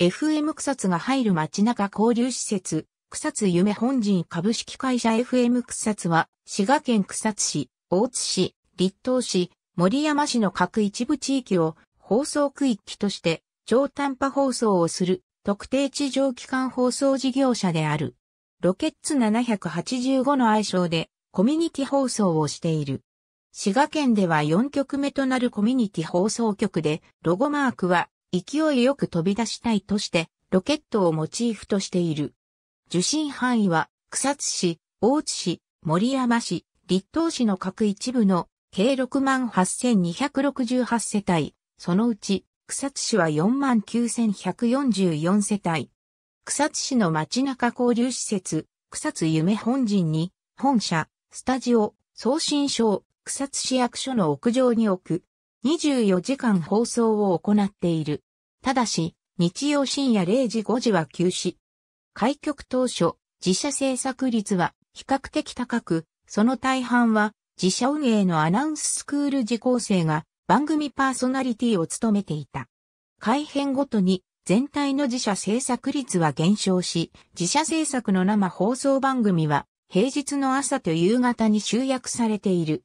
FM 草津が入る街中交流施設、草津夢本陣株式会社 FM 草津は、滋賀県草津市、大津市、立東市、森山市の各一部地域を放送区域として超短波放送をする特定地上機関放送事業者である。ロケッツ785の愛称でコミュニティ放送をしている。滋賀県では4局目となるコミュニティ放送局で、ロゴマークは勢いよく飛び出したいとして、ロケットをモチーフとしている。受信範囲は、草津市、大津市、森山市、立東市の各一部の計68,268世帯、そのうち草津市は49,144世帯。草津市の街中交流施設、草津夢本陣に、本社、スタジオ、送信所草津市役所の屋上に置く、24時間放送を行っている。ただし、日曜深夜0時5時は休止。開局当初、自社制作率は比較的高く、その大半は自社運営のアナウンススクール受講生が番組パーソナリティを務めていた。改編ごとに全体の自社制作率は減少し、自社制作の生放送番組は平日の朝と夕方に集約されている。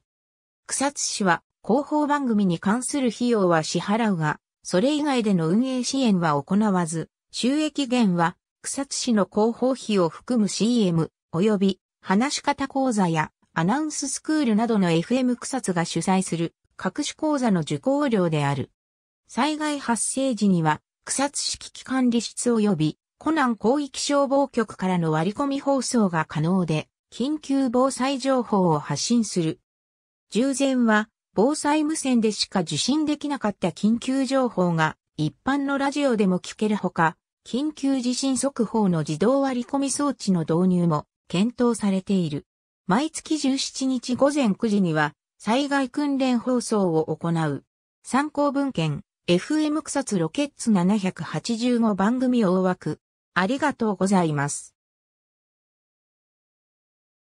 草津市は広報番組に関する費用は支払うが、それ以外での運営支援は行わず、収益源は草津市の広報費を含む CM 及び話し方講座やアナウンススクールなどの FM 草津が主催する各種講座の受講料である。災害発生時には草津市危機管理室及び湖南広域消防局からの割り込み放送が可能で緊急防災情報を発信する。従前は防災無線でしか受信できなかった緊急情報が一般のラジオでも聞けるほか、緊急地震速報の自動割り込み装置の導入も検討されている。毎月17日午前9時には災害訓練放送を行う。参考文献、FM 草津ロケッツ785番組大枠。ありがとうございます。